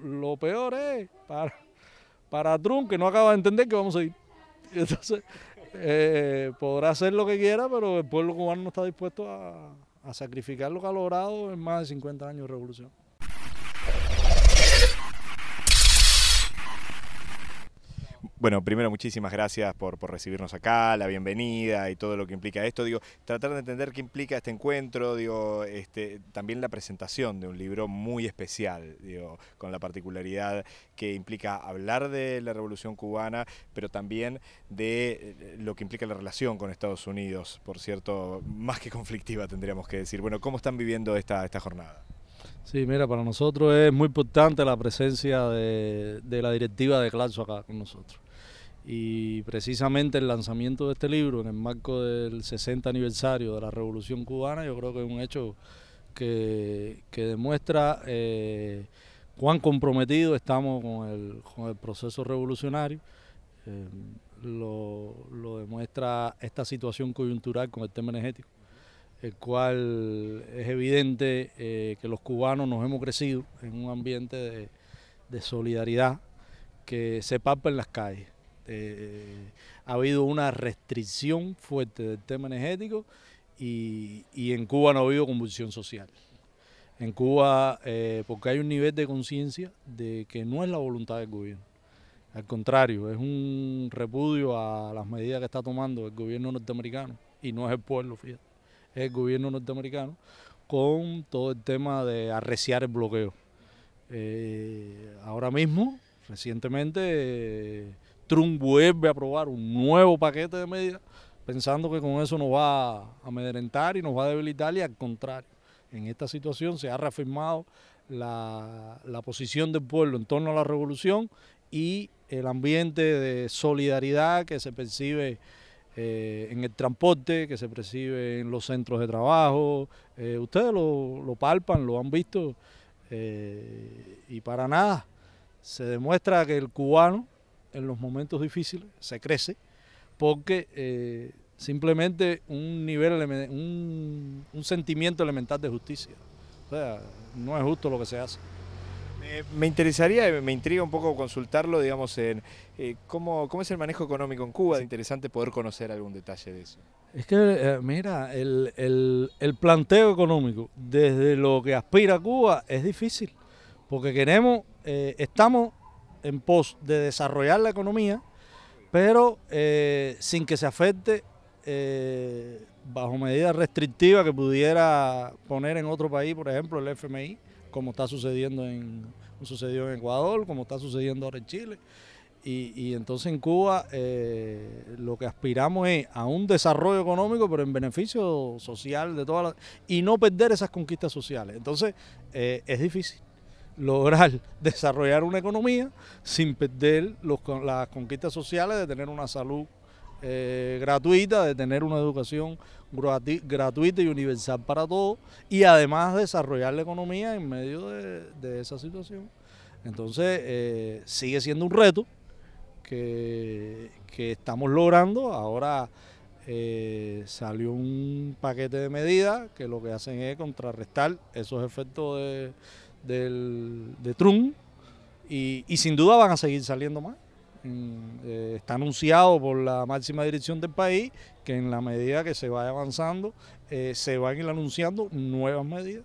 Lo peor es para, para Trump, que no acaba de entender que vamos a ir. Entonces, eh, podrá hacer lo que quiera, pero el pueblo cubano no está dispuesto a, a sacrificar lo que ha logrado en más de 50 años de revolución. Bueno, primero muchísimas gracias por, recibirnos acá, la bienvenida y todo lo que implica esto. Digo, tratar de entender qué implica este encuentro, digo, este, también la presentación de un libro muy especial, digo, con la particularidad que implica hablar de la Revolución Cubana, pero también de eh, lo que implica la relación con Estados Unidos, por cierto, más que conflictiva tendríamos que decir. Bueno, ¿cómo están viviendo esta, esta jornada? Sí, mira, para nosotros es muy importante la presencia de, la directiva de Claxo acá con nosotros y precisamente el lanzamiento de este libro en el marco del 60 aniversario de la Revolución Cubana, yo creo que es un hecho que, demuestra eh, cuán comprometidos estamos con el, proceso revolucionario. Eh, lo, demuestra esta situación coyuntural con el tema energético, el cual es evidente eh, que los cubanos nos hemos crecido en un ambiente de, solidaridad que se papa en las calles. Eh, ha habido una restricción fuerte del tema energético y, en Cuba no ha habido convulsión social. En Cuba, eh, porque hay un nivel de conciencia de que no es la voluntad del gobierno. Al contrario, es un repudio a las medidas que está tomando el gobierno norteamericano y no es el pueblo, fíjate, es el gobierno norteamericano con todo el tema de arreciar el bloqueo. Eh, ahora mismo, recientemente, Trump vuelve a aprobar un nuevo paquete de medidas, pensando que con eso nos va a amedrentar y nos va a debilitar, y al contrario, en esta situación se ha reafirmado la, posición del pueblo en torno a la revolución y el ambiente de solidaridad que se percibe eh, en el transporte, que se percibe en los centros de trabajo. Eh, ustedes lo, palpan, lo han visto eh, y para nada se demuestra que el cubano en los momentos difíciles, se crece, porque eh, simplemente un nivel, un, sentimiento elemental de justicia. O sea, no es justo lo que se hace. me interesaría, me intriga un poco consultarlo, digamos, en eh, cómo, cómo, es el manejo económico en Cuba. Es Interesante poder conocer algún detalle de eso. Es que, eh, mira, el, el, planteo económico desde lo que aspira Cuba es difícil, porque queremos, estamos en pos de desarrollar la economía, pero eh, sin que se afecte eh, bajo medidas restrictivas que pudiera poner en otro país, por ejemplo, el FMI, como está sucediendo en, sucedió en Ecuador, como está sucediendo ahora en Chile. Y, y, entonces en Cuba eh, lo que aspiramos es a un desarrollo económico, pero en beneficio social de todas las... y no perder esas conquistas sociales. Entonces es difícil lograr desarrollar una economía sin perder los, las conquistas sociales de tener una salud eh, gratuita, de tener una educación gratuita y universal para todos y además desarrollar la economía en medio de, esa situación. Entonces eh, sigue siendo un reto que, que estamos logrando. Ahora eh, salió un paquete de medidas que lo que hacen es contrarrestar esos efectos de del, de Trump y, sin duda van a seguir saliendo más. Mm, eh, está anunciado por la máxima dirección del país que en la medida que se vaya avanzando eh, se van a ir anunciando nuevas medidas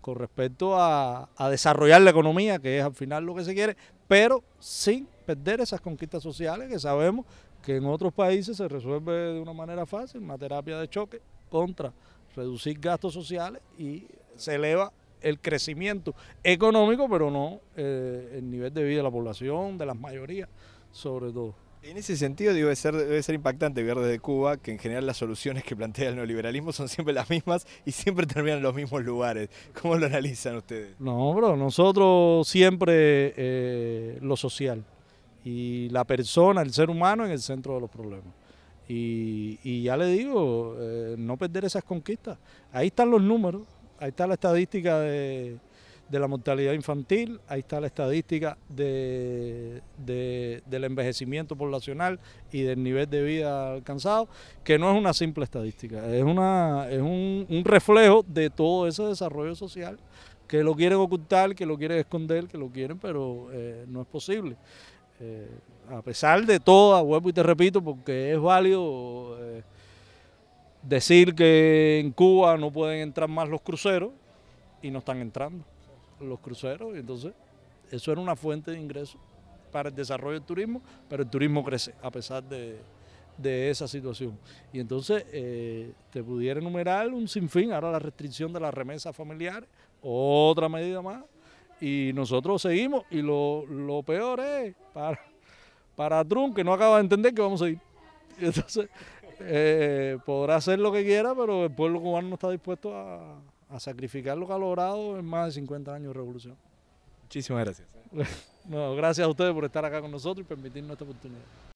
con respecto a, a desarrollar la economía, que es al final lo que se quiere, pero sin perder esas conquistas sociales que sabemos que en otros países se resuelve de una manera fácil, una terapia de choque contra reducir gastos sociales y se eleva el crecimiento económico, pero no eh, el nivel de vida de la población, de las mayorías, sobre todo. En ese sentido, debe ser, debe ser impactante ver desde Cuba que en general las soluciones que plantea el neoliberalismo son siempre las mismas y siempre terminan en los mismos lugares. ¿Cómo lo analizan ustedes? No, bro, nosotros siempre eh, lo social y la persona, el ser humano en el centro de los problemas. Y, ya le digo, eh, no perder esas conquistas. Ahí están los números. Ahí está la estadística de, la mortalidad infantil, ahí está la estadística de, del envejecimiento poblacional y del nivel de vida alcanzado, que no es una simple estadística, es, una, es un, un reflejo de todo ese desarrollo social que lo quieren ocultar, que lo quieren esconder, que lo quieren, pero eh, no es posible. Eh, a pesar de todo, vuelvo y te repito, porque es válido... Eh, decir que en Cuba no pueden entrar más los cruceros y no están entrando los cruceros. Entonces, eso era una fuente de ingreso para el desarrollo del turismo, pero el turismo crece a pesar de, esa situación. Y entonces eh, te pudiera enumerar un sinfín, ahora la restricción de las remesas familiares, otra medida más, y nosotros seguimos, y lo, peor es para, para Trump, que no acaba de entender que vamos a ir. Entonces, eh, podrá hacer lo que quiera, pero el pueblo cubano no está dispuesto a, sacrificar lo que ha logrado en más de 50 años de revolución. Muchísimas gracias. No, gracias a ustedes por estar acá con nosotros y permitirnos esta oportunidad.